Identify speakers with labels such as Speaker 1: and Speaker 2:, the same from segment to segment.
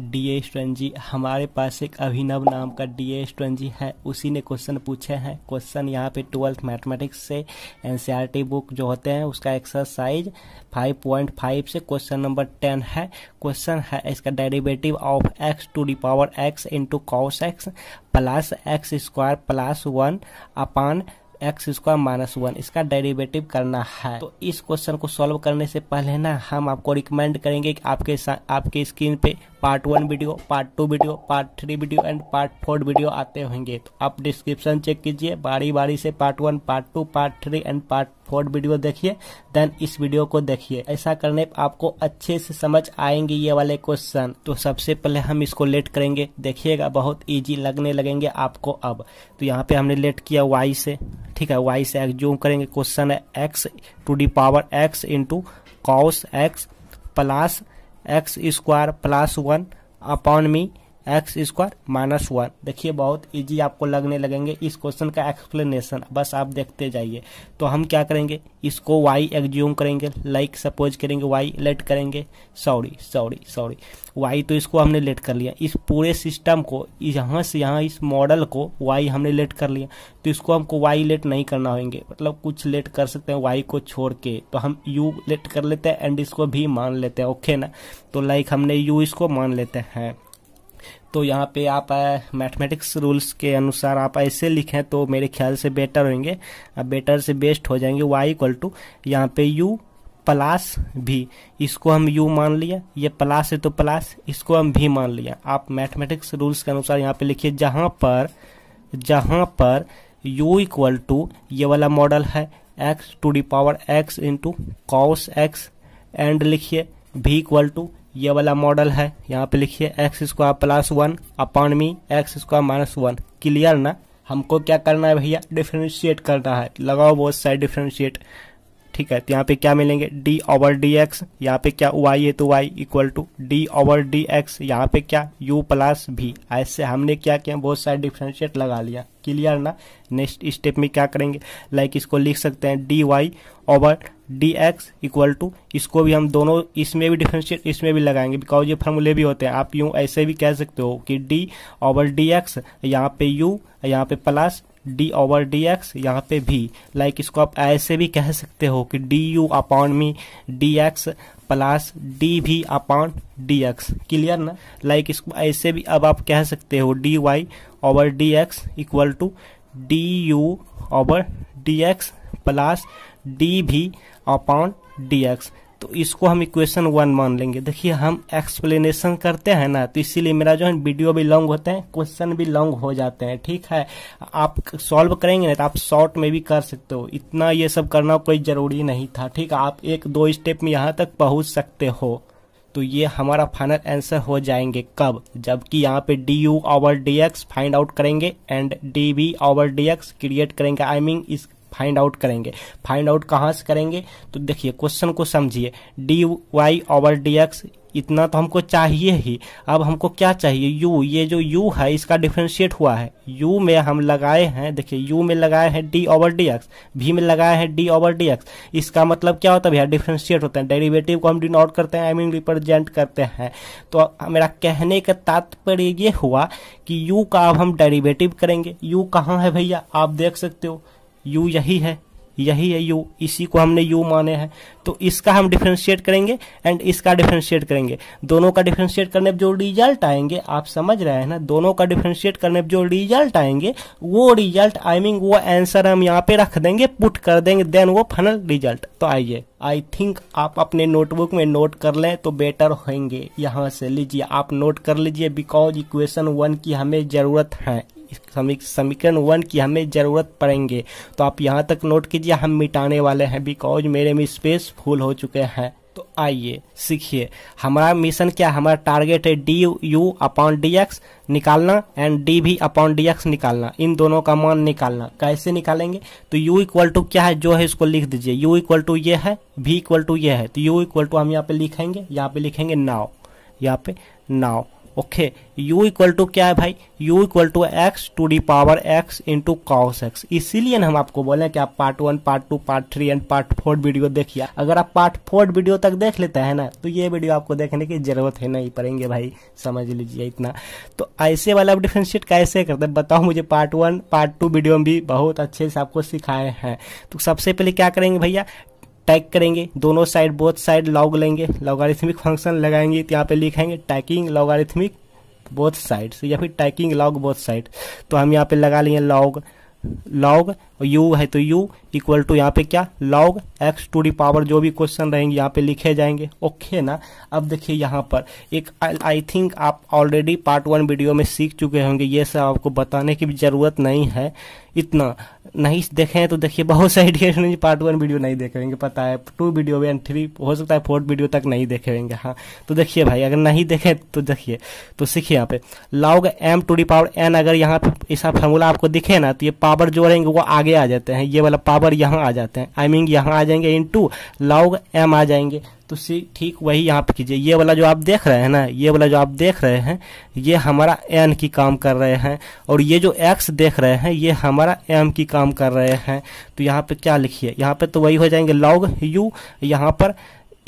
Speaker 1: D S ट्वेंजी हमारे पास एक अभिनव नाम का डी एस ट्वेंजी है उसी ने क्वेश्चन पूछे हैं क्वेश्चन यहाँ पे ट्वेल्थ मैथमेटिक्स से एनसीईआरटी बुक जो होते हैं उसका एक्सरसाइज 5.5 से क्वेश्चन नंबर 10 है क्वेश्चन है इसका derivative of x to the power x into cos x plus x square plus one upon x square minus one इसका डेरिवेटिव करना है तो इस क्वेश्चन को सॉल्व करने से पहले ना हम आपको रिकमेंड करेंगे कि आपके आपके स्क्रीन पे part one video part two video part three video and part four video आते होंगे तो आप डिस्क्रिप्शन चेक कीजिए बारी बारी से part one part two part three and part four video देखिए देन इस वीडियो को देखिए ऐसा करने पर आपको अच्छे से समझ आएंगे ये वाले क्वेश्चन तो सबसे पहले हम इसको लेट करेंगे देखिएगा बहुत ईजी लगने लगेंगे आपको अब तो यहाँ पे हमने लेट किया वाई से ठीक है वाई से एक्स करेंगे क्वेश्चन है x to the power x into cos x plus x square plus one upon me x square minus one देखिए बहुत इजी आपको लगने लगेंगे इस क्वेश्चन का एक्सप्लेनेशन बस आप देखते जाइए तो हम क्या करेंगे इसको वाई एग्ज्यूम करेंगे लाइक सपोज करेंगे वाई लेट करेंगे सॉरी सॉरी सॉरी वाई तो इसको हमने लेट कर लिया इस पूरे सिस्टम को यहाँ से यहाँ इस मॉडल को वाई हमने लेट कर लिया तो इसको हमको वाई लेट नहीं करना होंगे मतलब कुछ लेट कर सकते हैं वाई को छोड़ के तो हम यू लेट कर लेते हैं एंड इसको भी मान लेते हैं ओके ना तो लाइक हमने यू इसको मान लेते हैं तो यहाँ पे आप मैथमेटिक्स रूल्स के अनुसार आप ऐसे लिखें तो मेरे ख्याल से बेटर होंगे बेटर से बेस्ट हो जाएंगे वाई इक्वल टू यहाँ पे यू प्लास भी इसको हम यू मान लिया ये प्लास है तो प्लास इसको हम भी मान लिया आप मैथमेटिक्स रूल्स के अनुसार यहाँ पे लिखिए जहाँ पर जहाँ पर u इक्वल टू ये वाला मॉडल है x to the power x into cos x and लिखिए भी इक्वल टू ये वाला मॉडल है यहाँ पे लिखिए x square plus one upon me x square minus one clear ना हमको क्या करना है भैया डिफ्रेंशिएट करना है लगाओ बहुत सारे डिफ्रेंशिएट ठीक है तो यहाँ पे क्या मिलेंगे डी ओवर डी एक्स यहाँ पे क्या वाई है तो y equal to d over d x यहाँ पे क्या यू प्लस भी ऐसे हमने क्या किया बहुत सारे डिफ्रेंशिएट लगा लिया क्लियर ना नेक्स्ट स्टेप में क्या करेंगे लाइक like इसको लिख सकते हैं d y over d x equal to इसको भी हम दोनों इसमें भी डिफ्रेंशिएट इसमें भी लगाएंगे बिकॉज ये फॉर्मूले भी होते हैं आप यूँ ऐसे भी कह सकते हो कि डी ओवर डी एक्स यहाँ पे यू यहाँ पे plus d over d x यहाँ पे भी लाइक like इसको आप ऐसे भी कह सकते हो कि d u upon me d x plus d v upon d x clear ना लाइक like इसको ऐसे भी अब आप कह सकते हो d y over d x equal to d u over d x plus d v upon d x तो इसको हम इक्वेशन वन मान लेंगे देखिए हम एक्सप्लेनेशन करते हैं ना तो इसीलिए मेरा जो है वीडियो भी लॉन्ग होते हैं क्वेश्चन भी लॉन्ग हो जाते हैं ठीक है आप सॉल्व करेंगे ना तो आप शॉर्ट में भी कर सकते हो इतना ये सब करना कोई जरूरी नहीं था ठीक है आप एक दो स्टेप में यहाँ तक पहुँच सकते हो तो ये हमारा फाइनल आंसर हो जाएंगे कब जबकि यहाँ पे d u over d x find out करेंगे and d v over d x create करेंगे आई I मीन mean, इस फाइंड आउट करेंगे फाइंड आउट कहाँ से करेंगे तो देखिए क्वेश्चन को समझिए d y over d x इतना तो हमको चाहिए ही अब हमको क्या चाहिए u ये जो u है इसका डिफ्रेंशिएट हुआ है u में हम लगाए हैं देखिए u में लगाए हैं d ओवर डी एक्स भी में लगाए हैं d ओवर डी एक्स इसका मतलब क्या होता है भैया डिफ्रेंशिएट होता है डेरिवेटिव को हम डिनोट करते हैं आई मीन रिप्रेजेंट करते हैं तो मेरा कहने का तात्पर्य ये हुआ कि u का अब हम डेरिवेटिव करेंगे u कहाँ है भैया आप देख सकते हो u यही है यही है यू इसी को हमने यू माने हैं तो इसका हम डिफ्रेंशिएट करेंगे एंड इसका डिफ्रेंशिएट करेंगे दोनों का डिफ्रेंशिएट करने पर जो रिजल्ट आएंगे आप समझ रहे हैं ना दोनों का डिफ्रेंशिएट करने पर जो रिजल्ट आएंगे वो रिजल्ट आई मीन वो आंसर हम यहाँ पे रख देंगे पुट कर देंगे देन वो फाइनल रिजल्ट तो आइए आई थिंक आप अपने नोटबुक में नोट कर लें तो बेटर होंगे यहाँ से लीजिए आप नोट कर लीजिए बिकॉज इक्वेशन वन की हमें जरूरत है समीकरण वन की हमें ज़रूरत पड़ेंगे तो आप यहाँ तक नोट कीजिए हम मिटाने वाले हैं बिकॉज मेरे में स्पेस फुल हो चुके हैं तो आइए सीखिए हमारा मिशन क्या हमारा टारगेट है d u upon d x निकालना and d v upon d x निकालना इन दोनों का मान निकालना कैसे निकालेंगे तो यू इक्वल टू क्या है जो है इसको लिख दीजिए यू इक्वल टू ये है भी इक्वल टू ये है तो यू इक्वल टू हम यहाँ पे लिखेंगे यहाँ पे लिखेंगे नाव यहाँ पे now okay u equal to क्या है भाई u equal to x to the power x into cos x इसीलिए हम आपको बोले कि आप part one part two part three and part fourth video देखिए अगर आप पार्ट फोर्थ वीडियो तक देख लेते हैं ना तो ये वीडियो आपको देखने की जरूरत है नहीं पड़ेंगे भाई समझ लीजिए इतना तो ऐसे वाला आप डिफ्रेंशिएट कैसे करते बताओ मुझे part one part two video में भी बहुत अच्छे से आपको सिखाए हैं तो सबसे पहले क्या करेंगे भैया टैग करेंगे दोनों साइड बोथ साइड लॉग लेंगे लॉगारिथमिक फंक्शन लगाएंगे तो यहाँ पे लिखाएंगे टैकिंग लॉगारिथमिक बोथ साइड या फिर टैकिंग लॉग बोथ साइड तो हम यहाँ पे लगा लेंगे लॉग लॉग यू है तो यू इक्वल टू यहाँ पे क्या log x to the power जो भी क्वेश्चन रहेंगे यहाँ पे लिखे जाएंगे ओके ना अब देखिए यहाँ पर एक आई थिंक आप ऑलरेडी पार्ट वन वीडियो में सीख चुके होंगे ये सब आपको बताने की भी जरूरत नहीं है इतना नहीं देखे हैं तो देखिए बहुत सही डी पार्ट वन वीडियो नहीं देखे पता है टू वीडियो एंड थ्री हो सकता है फोर्थ वीडियो तक नहीं देखे होंगे हाँ तो देखिए भाई अगर नहीं देखे तो देखिए तो सीखिए यहाँ पे log m to the power n अगर यहाँ पे ऐसा फार्मूला आपको दिखे ना तो ये पावर जो रहेंगे वो आगे आ जाते हैं ये वाला पावर यहाँ आ जाते हैं आई मीन यहाँ आ जाएंगे इन टू लॉग एम आ जाएंगे तो सी ठीक वही यहाँ पे कीजिए ये वाला जो आप देख रहे हैं ना ये वाला जो आप देख रहे हैं ये हमारा एन की काम कर रहे हैं और ये जो एक्स देख रहे हैं ये हमारा एम की काम कर रहे हैं तो यहाँ पे क्या लिखिए यहाँ पे तो वही हो जाएंगे लॉग यू यहाँ पर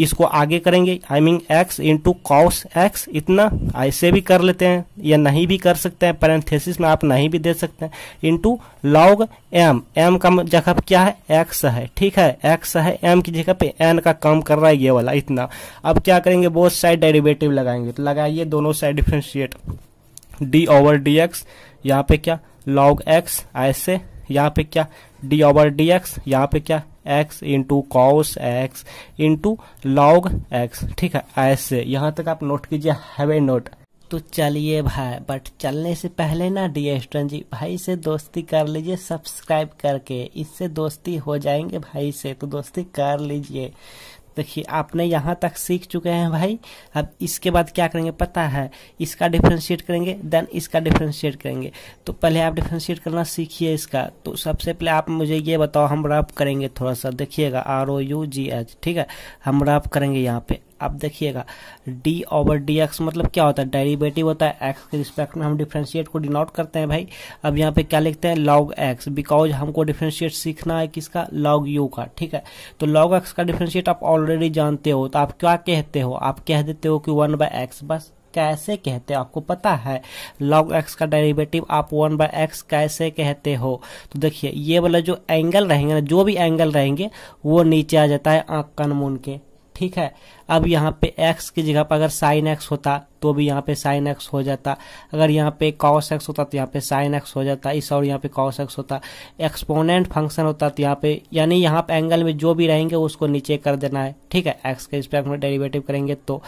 Speaker 1: इसको आगे करेंगे I mean x into cos x इतना ऐसे भी कर लेते हैं या नहीं भी कर सकते हैं पैरेंथेसिस में आप नहीं भी दे सकते हैं इंटू लॉग एम एम का जगह क्या है एक्स है ठीक है एक्स है एम की जगह पे एन का काम कर रहा है ये वाला इतना अब क्या करेंगे बहुत साइड डेरिवेटिव लगाएंगे तो लगाइए दोनों side differentiate d over d x यहाँ पे क्या लॉग एक्स ऐसे यहाँ पे क्या डी ओवर डी एक्स यहाँ पे क्या x into cos x into log x ठीक है ऐसे यहाँ तक आप नोट कीजिए हैवे नोट तो चलिए भाई बट चलने से पहले ना डी एस्टन जी भाई से दोस्ती कर लीजिए सब्सक्राइब करके इससे दोस्ती हो जाएंगे भाई से तो दोस्ती कर लीजिए देखिए आपने यहाँ तक सीख चुके हैं भाई अब इसके बाद क्या करेंगे पता है इसका डिफ्रेंशिएट करेंगे देन इसका डिफ्रेंशिएट करेंगे तो पहले आप डिफ्रेंशिएट करना सीखिए इसका तो सबसे पहले आप मुझे ये बताओ हम रफ करेंगे थोड़ा सा देखिएगा R O U G H ठीक है हम रफ करेंगे यहाँ पे आप देखिएगा डी ओवर डी एक्स मतलब क्या होता है डेरिवेटिव होता है एक्स के रिस्पेक्ट में हम डिफ्रेंशिएट को डिनोट करते हैं भाई अब यहाँ पे क्या लिखते हैं लॉग एक्स बिकॉज हमको डिफ्रेंशिएट सीखना है किसका लॉग यू का ठीक है तो लॉग एक्स का डिफ्रेंशिएट आप ऑलरेडी जानते हो तो आप क्या कहते हो आप कह देते हो कि वन बाय एक्स बस कैसे कहते हो आपको पता है लॉग एक्स का डेरिवेटिव आप वन बाय एक्स कैसे कहते हो तो देखिए ये वाला जो एंगल रहेंगे ना जो भी एंगल रहेंगे वो नीचे आ जाता है आंख कन मून के ठीक है अब यहाँ पे x की जगह पर अगर साइन एक्स होता तो भी यहाँ पे साइन एक्स हो जाता अगर यहाँ पे कॉस एक्स होता तो यहाँ पे साइन एक्स हो जाता इस और यहाँ पे कॉस एक्स होता एक्सपोनेंट फंक्शन होता तो यहाँ पे यानी यहाँ पे एंगल में जो भी रहेंगे उसको नीचे कर देना है ठीक है एक्स के रिस्पेक्ट में डेरिवेटिव करेंगे तो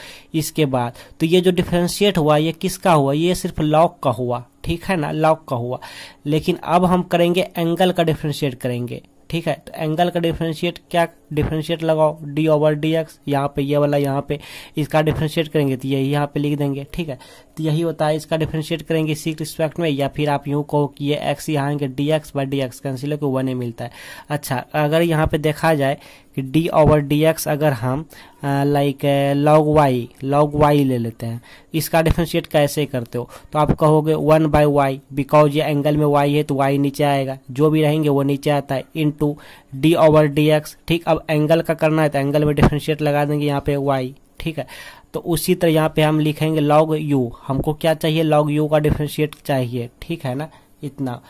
Speaker 1: इसके बाद तो ये जो डिफ्रेंशिएट हुआ ये किसका हुआ ये सिर्फ लॉक का हुआ ठीक है ना लॉक का हुआ लेकिन अब हम करेंगे एंगल का डिफ्रेंशिएट करेंगे ठीक है तो एंगल का डिफ्रेंशिएट क्या डिफ्रेंशिएट लगाओ डी ओवर डी एक्स यहाँ पे ये वाला यहाँ पे इसका डिफ्रेंशिएट करेंगे तो यही यहाँ पे लिख देंगे ठीक है तो यही होता है इसका डिफ्रेंशिएट करेंगे इसी रिस्पेक्ट में या फिर आप यूँ कहो कि ये एक्स यहाँ आएंगे d x by d x cancel होकर वन ही मिलता है अच्छा अगर यहाँ पे देखा जाए कि डी ओवर डी एक्स अगर हम like log y log y ले लेते हैं इसका डिफ्रेंशिएट कैसे करते हो तो आप कहोगे वन बाई वाई बिकॉज ये एंगल में वाई है तो वाई नीचे आएगा जो भी रहेंगे वो नीचे आता है into d over d x ठीक अब एंगल का करना है तो एंगल में डिफ्रेंशिएट लगा देंगे यहाँ पे वाई ठीक है तो उसी तरह यहाँ पे हम लिखेंगे लॉग यू हमको क्या चाहिए लॉग यू का डिफ्रेंशिएट चाहिए ठीक है ना इतना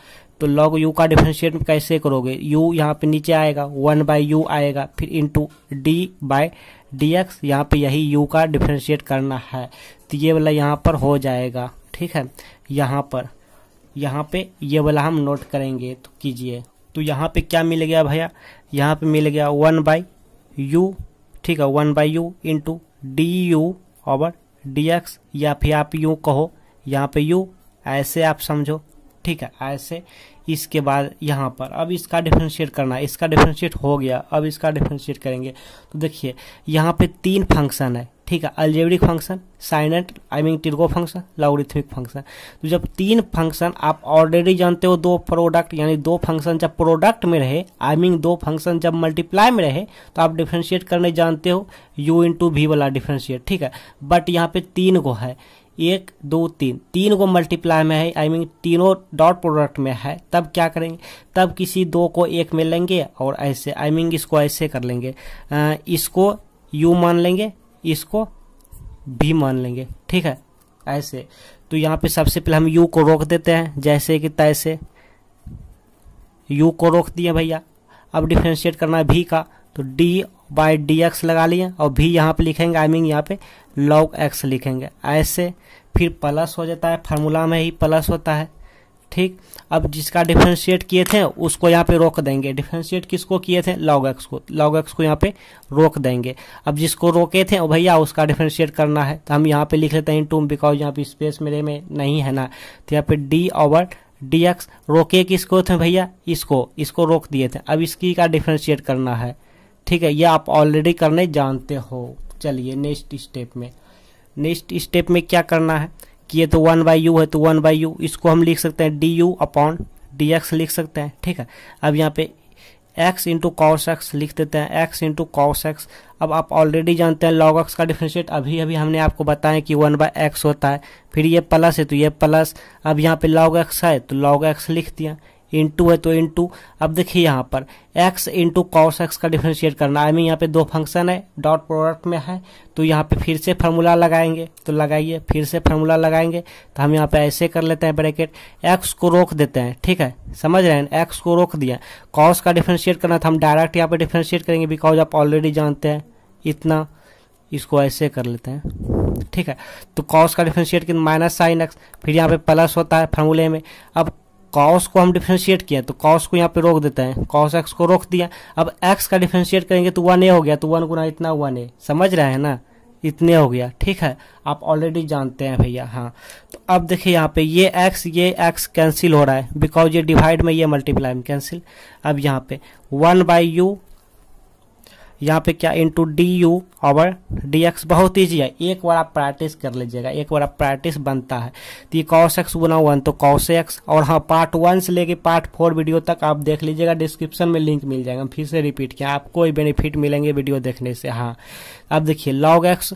Speaker 1: तो लॉग यू का डिफ्रेंशिएट कैसे करोगे यू यहाँ पे नीचे आएगा वन बाई यू आएगा फिर into d by d x यहाँ पर यही यू का डिफ्रेंशिएट करना है तो ये वाला यहाँ पर हो जाएगा ठीक है यहाँ पर यहाँ पे ये वाला हम नोट करेंगे तो कीजिए तो यहाँ पे क्या मिल गया भैया यहाँ पे मिल गया वन बाई यू ठीक है one by u into d u और डी एक्स या फिर आप यू कहो यहाँ पे यू ऐसे आप समझो ठीक है ऐसे इसके बाद यहाँ पर अब इसका डिफ्रेंशिएट करना इसका डिफ्रेंशिएट हो गया अब इसका डिफ्रेंशिएट करेंगे तो देखिए यहाँ पे तीन फंक्शन है ठीक है अल्जेबरिक फंक्शन साइनेट I mean trigo function logarithmic function तो जब तीन फंक्शन आप ऑलरेडी जानते हो दो प्रोडक्ट यानी दो फंक्शन जब प्रोडक्ट में रहे आई मीन दो फंक्शन जब मल्टीप्लाई में रहे तो आप डिफ्रेंशिएट करने जानते हो यू इंटू वी वाला डिफ्रेंशिएट ठीक है बट यहाँ पे तीन गो है एक दो तीन तीन को मल्टीप्लाई में है आई मीन तीनों डॉट प्रोडक्ट में है तब क्या करेंगे तब किसी दो को एक में लेंगे और ऐसे आई मीन इसको ऐसे कर लेंगे आ, इसको यू मान लेंगे इसको भी मान लेंगे ठीक है ऐसे तो यहाँ पे सबसे पहले हम यू को रोक देते हैं जैसे कि तैसे यू को रोक दिए भैया अब डिफ्रेंशिएट करना है भी का तो डी बाई डी एक्स लगा लिए और भी यहाँ पे लिखेंगे आई मीन यहाँ पे लॉग एक्स लिखेंगे ऐसे फिर प्लस हो जाता है फार्मूला में ही प्लस होता है ठीक अब जिसका डिफ्रेंशिएट किए थे उसको यहाँ पे रोक देंगे डिफ्रेंशिएट किसको किए थे लॉग एक्स को लॉग एक्स को यहाँ पे रोक देंगे अब जिसको रोके थे भैया उसका डिफ्रेंशिएट करना है तो हम यहाँ पे लिख लेते हैं टूम बिकॉज यहाँ पे स्पेस मेरे में नहीं है ना तो यहाँ पे डी ओवर डी एक्स रोके किसको थे भैया इसको इसको रोक दिए थे अब इसकी का डिफ्रेंशिएट करना है ठीक है ये आप ऑलरेडी करने जानते हो चलिए नेक्स्ट स्टेप में नेक्स्ट स्टेप में क्या करना है किए तो वन बाई यू है तो वन बाई यू इसको हम लिख सकते हैं d u upon d x लिख सकते हैं ठीक है अब यहाँ पे एक्स इंटू कॉस एक्स लिख देते हैं एक्स इंटू कॉस एक्स अब आप ऑलरेडी जानते हैं लॉग एक्स का डिफ्रेंशिएट अभी अभी हमने आपको बताया कि वन बाय एक्स होता है फिर ये प्लस है तो ये प्लस अब यहाँ पे लॉग एक्स है तो लॉग एक्स लिख दिया इंटू है तो इंटू अब देखिए यहाँ पर एक्स इंटू कॉस एक्स का डिफ्रेंशिएट करना आई मीन यहाँ पे दो फंक्शन है डॉट प्रोडक्ट में है तो यहाँ पे फिर से फार्मूला लगाएंगे तो लगाइए फिर से फार्मूला लगाएंगे तो हम यहाँ पे ऐसे कर लेते हैं ब्रैकेट एक्स को रोक देते हैं ठीक है समझ रहे हैं एक्स को रोक दिया कॉस का डिफ्रेंशिएट करना था हम डायरेक्ट यहाँ पे डिफ्रेंशिएट करेंगे बिकॉज आप ऑलरेडी जानते हैं इतना इसको ऐसे कर लेते हैं ठीक है तो कॉस का डिफ्रेंशिएट कितना माइनस साइन एक्स फिर यहाँ पे प्लस होता है फार्मूले में अब कॉस को हम डिफ्रेंशिएट किया तो कॉस को यहाँ पे रोक देते हैं कॉस एक्स को रोक दिया अब एक्स का डिफ्रेंशिएट करेंगे तो वन ए हो गया तो वन गुना इतना वन ए समझ रहे हैं ना इतने हो गया ठीक है आप ऑलरेडी जानते हैं भैया हाँ तो अब देखिए यहाँ पे ये एक्स ये एक्स कैंसिल हो रहा है बिकॉज ये डिवाइड में ये मल्टीप्लाई में कैंसिल अब यहाँ पे वन बाई यू यहाँ पे क्या इंटू डी यू और डी एक्स बहुत ईजी है एक बार आप प्रैक्टिस कर लीजिएगा एक बार आप प्रैक्टिस बनता है तो ये कॉस एक्स गुना वन तो कॉस एक्स और हाँ पार्ट वन से लेके पार्ट फोर वीडियो तक आप देख लीजिएगा डिस्क्रिप्शन में लिंक मिल जाएगा फिर से रिपीट किया आपको ही बेनिफिट मिलेंगे वीडियो देखने से हाँ अब देखिए लॉग एक्स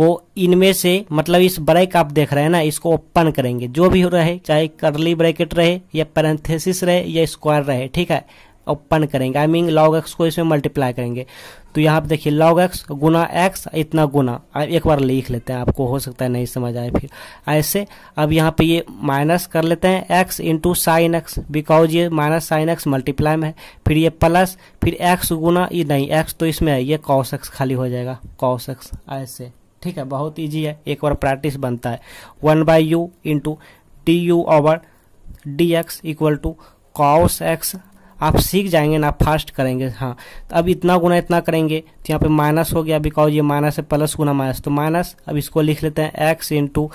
Speaker 1: को इनमें से मतलब इस ब्रेक आप देख रहे हैं ना इसको ओपन करेंगे जो भी रहे चाहे करली ब्रैकेट रहे या पैरेंथेसिस रहे या स्क्वायर रहे ठीक है ओपन करेंगे आई मीन लॉग एक्स को इसमें मल्टीप्लाई करेंगे तो यहाँ पे देखिए लॉग एक्स गुना एक्स इतना गुना एक बार लिख लेते हैं आपको हो सकता है नहीं समझ आए फिर ऐसे अब यहाँ पे ये माइनस कर लेते हैं x into sine x because ये माइनस साइन एक्स मल्टीप्लाई में है फिर ये प्लस फिर एक्स गुना ये नहीं एक्स तो इसमें है ये कॉस एक्स खाली हो जाएगा कॉस एक्स ऐसे ठीक है बहुत ईजी है एक बार प्रैक्टिस बनता है one by u into d u over d x equal to cos x आप सीख जाएंगे ना फास्ट करेंगे हाँ तो अब इतना गुना इतना करेंगे तो यहाँ पे माइनस हो गया बिकॉज ये माइनस है प्लस गुना माइनस तो माइनस अब इसको लिख लेते हैं x into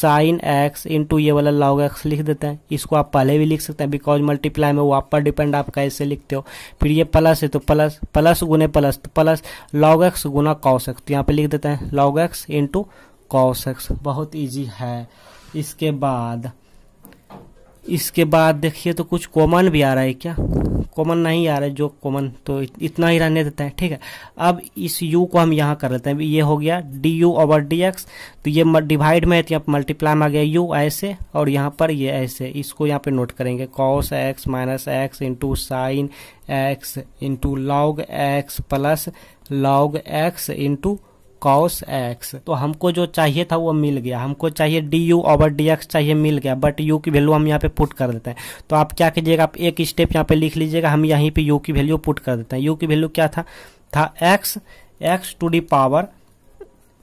Speaker 1: sine x into ये वाला लॉग एक्स लिख देते हैं इसको आप पहले भी लिख सकते हैं बिकॉज मल्टीप्लाई में वो आप पर डिपेंड आप कैसे लिखते हो फिर ये प्लस है तो प्लस प्लस गुने प्लस तो प्लस लॉग एक्स गुना कॉस एक्स तो यहाँ पर लिख देते हैं log x into cos x बहुत ईजी है इसके बाद इसके बाद देखिए तो कुछ कॉमन भी आ रहा है क्या कॉमन नहीं आ रहा है जो कॉमन तो इतना ही रहने देते हैं ठीक है अब इस u को हम यहाँ कर लेते हैं ये हो गया d u over d x तो ये डिवाइड में है तो यहाँ पर मल्टीप्लाई में आ गया u ऐसे और यहाँ पर ये ऐसे इसको यहाँ पे नोट करेंगे cos x minus x into sine x into log x plus log x into cos x तो हमको जो चाहिए था वो मिल गया हमको चाहिए d u over d x चाहिए मिल गया बट यू की वैल्यू हम यहाँ पे पुट कर देते हैं तो आप क्या कीजिएगा आप एक स्टेप यहाँ पे लिख लीजिएगा हम यहीं पे यू की वैल्यू पुट कर देते हैं यू की वैल्यू क्या था था x x to the power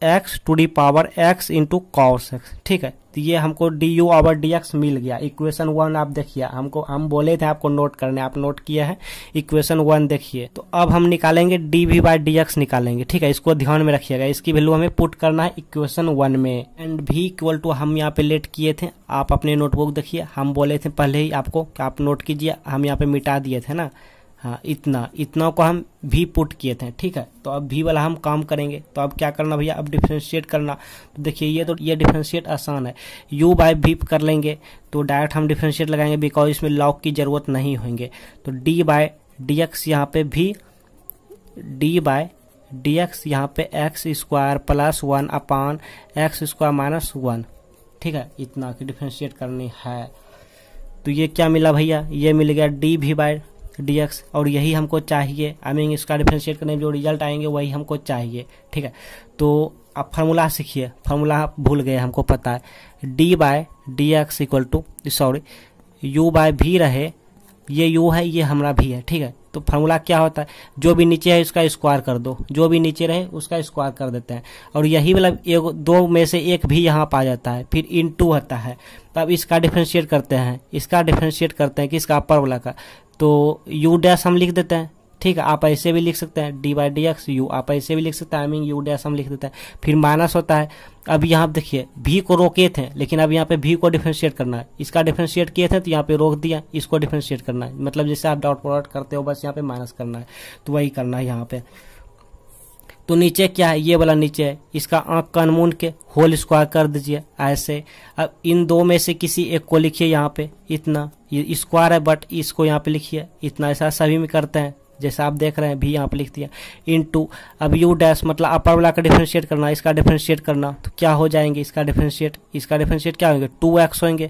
Speaker 1: x to the power x into cos x ठीक है तो ये हमको d u over d x मिल गया इक्वेशन वन आप देखिए हमको हम बोले थे आपको नोट करने आप नोट किए हैं इक्वेशन वन देखिए तो अब हम निकालेंगे d v by d x निकालेंगे ठीक है इसको ध्यान में रखिएगा इसकी वैल्यू हमें पुट करना है इक्वेशन वन में एंड भी इक्वल टू हम यहाँ पे लेट किए थे आप अपने नोटबुक देखिए हम बोले थे पहले ही आपको आप नोट कीजिए हम यहाँ पे मिटा दिए थे ना हाँ इतना इतना को हम भी पुट किए थे ठीक है तो अब भी वाला हम काम करेंगे तो अब क्या करना भैया अब डिफ्रेंशिएट करना तो देखिए ये तो ये डिफ्रेंशिएट आसान है यू बाय भी कर लेंगे तो डायरेक्ट हम डिफ्रेंशिएट लगाएंगे बिकॉज इसमें लॉक की जरूरत नहीं होंगे तो डी बाय डी एक्स यहाँ पे भी डी बाय डी एक्स यहाँ पे x square plus one upon x square minus one ठीक है इतना की डिफ्रेंशिएट करनी है तो ये क्या मिला भैया ये मिल गया D v by d x और यही हमको चाहिए आई मीन इसका डिफ्रेंशिएट करने में जो रिजल्ट आएंगे वही हमको चाहिए ठीक है तो आप फार्मूला सीखिए फार्मूला भूल गए हमको पता है d by d x equal to sorry u by भी रहे ये यू है ये हमारा भी है ठीक है तो फार्मूला क्या होता है जो भी नीचे है उसका स्क्वायर कर दो जो भी नीचे रहे उसका स्क्वायर कर देते हैं और यही वाला एक दो में से एक भी यहाँ पा जाता है फिर इन टू होता है तो अब इसका डिफ्रेंशिएट करते हैं इसका डिफ्रेंशिएट करते हैं कि इसका अपर वाला का तो यू डैश हम लिख देते हैं ठीक है आप ऐसे भी लिख सकते हैं d by d x u आप ऐसे भी लिख सकते हैं आई मीन यू एस हम लिख देते हैं फिर माइनस होता है अब यहाँ देखिए भी को रोके थे लेकिन अब यहाँ पे भी को डिफ्रेंशिएट करना है इसका डिफ्रेंशिएट किए थे तो यहाँ पे रोक दिया इसको डिफ्रेंशिएट करना है मतलब जैसे आप डॉट प्रोडक्ट करते हो बस यहाँ पे माइनस करना है तो वही करना है यहाँ पे तो नीचे क्या है ये वाला नीचे है इसका आंख कानमून के होल स्क्वायर कर दीजिए ऐसे अब इन दो में से किसी एक को लिखिए यहाँ पे इतना ये स्क्वायर है बट इसको यहाँ पे लिखिए इतना ऐसा सभी में करते हैं जैसे आप देख रहे हैं भी यहाँ पर लिख दिया इन टू अब यू डैश मतलब अपर वाला का डिफ्रेंशिएट करना इसका डिफ्रेंशिएट करना तो क्या हो जाएंगे इसका डिफ्रेंशिएट इसका डिफ्रेंशिएट क्या होंगे टू एक्स होंगे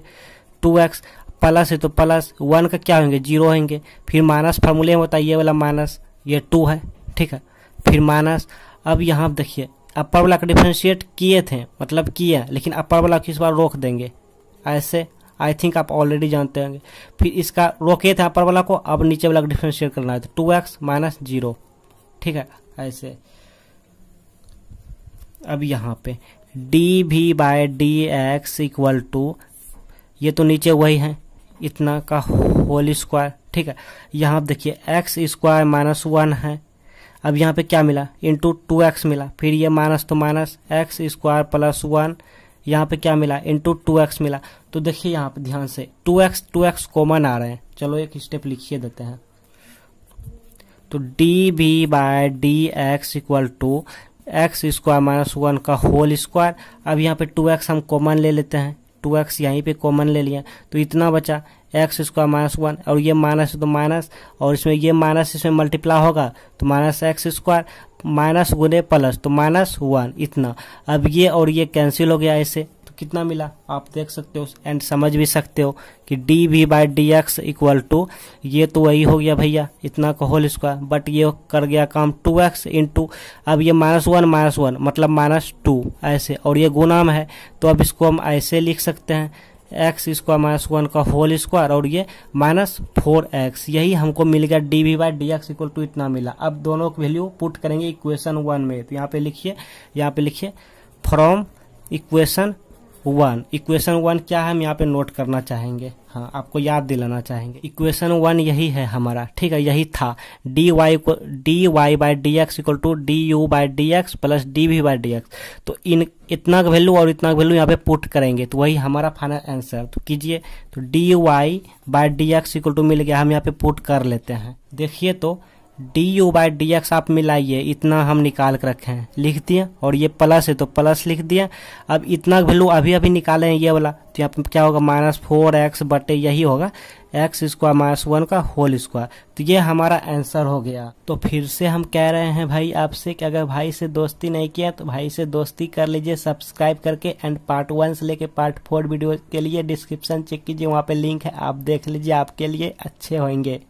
Speaker 1: टू एक्स प्लस है तो प्लस वन का क्या होंगे जीरो होंगे फिर माइनस फार्मूले में बताइए ये वाला माइनस ये टू है ठीक है फिर माइनस अब यहाँ देखिए अपर वाला का डिफ्रेंशिएट किए थे मतलब किए लेकिन अपर वाला किस बार रोक देंगे ऐसे आई थिंक आप ऑलरेडी जानते होंगे फिर इसका रोके थे अपर वाला को अब नीचे वाला डिफ्रेंशिएट करना है तो टू एक्स माइनस जीरो ठीक है ऐसे अब यहाँ पे d v by d x equal to ये तो नीचे वही है इतना का होल स्क्वायर ठीक है यहाँ आप देखिए एक्स स्क्वायर माइनस वन है अब यहाँ पे क्या मिला इंटू टू एक्स मिला फिर ये माइनस तो minus x square plus one यहाँ पे क्या मिला इंटू टू एक्स मिला तो देखिए यहाँ पे ध्यान से two x two x common आ रहे हैं चलो एक स्टेप लिखिए देते हैं तो d v by d x equal to x square minus one का होल स्क्वायर अब यहाँ पे टू एक्स हम कॉमन ले लेते हैं टू एक्स यहीं पे कॉमन ले लिया तो इतना बचा एक्स स्क्वायर माइनस वन और ये माइनस तो माइनस और इसमें ये माइनस इसमें मल्टीप्लाई होगा तो माइनस एक्स स्क्वायर माइनस गुने प्लस तो माइनस वन इतना अब ये और ये कैंसिल हो गया इसे कितना मिला आप देख सकते हो एंड समझ भी सकते हो कि d v by d x equal to ये तो वही हो गया भैया इतना का होल स्क्वायर बट ये कर गया काम टू एक्स इन टू अब ये माइनस वन माइनस वन मतलब माइनस टू ऐसे और ये गुनाम है तो अब इसको हम ऐसे लिख सकते हैं एक्स स्क्वायर माइनस वन का होल स्क्वायर और ये माइनस फोर एक्स यही हमको मिल गया d v by d x equal to इतना मिला अब दोनों की वैल्यू पुट करेंगे इक्वेशन वन में तो यहाँ पे लिखिए यहाँ पे लिखिए from equation one equation one क्या हम यहाँ पे नोट करना चाहेंगे हाँ आपको याद दिलाना चाहेंगे इक्वेशन वन यही है हमारा ठीक है यही था d y d y by d x equal to d u by d x plus d v by d x तो इन इतना का वैल्यू और इतना का वैल्यू यहाँ पे पुट करेंगे तो वही हमारा फाइनल आंसर तो कीजिए तो d y by d x equal to मिल गया हम यहाँ पे पुट कर लेते हैं देखिए तो d u by d x आप मिलाइए इतना हम निकाल कर रखे हैं लिख दिए और ये प्लस है तो प्लस लिख दिए अब इतना वैल्यू अभी अभी निकाले हैं ये वाला तो यहाँ पर क्या होगा माइनस फोर एक्स बटे यही होगा एक्स स्क्वायर माइनस वन का होल स्क्वायर तो ये हमारा आंसर हो गया तो फिर से हम कह रहे हैं भाई आपसे कि अगर भाई से दोस्ती नहीं किया तो भाई से दोस्ती कर लीजिए सब्सक्राइब करके एंड पार्ट वन से लेके पार्ट फोर वीडियो के लिए डिस्क्रिप्शन चेक कीजिए वहाँ पे लिंक है आप देख लीजिए आपके लिए अच्छे होंगे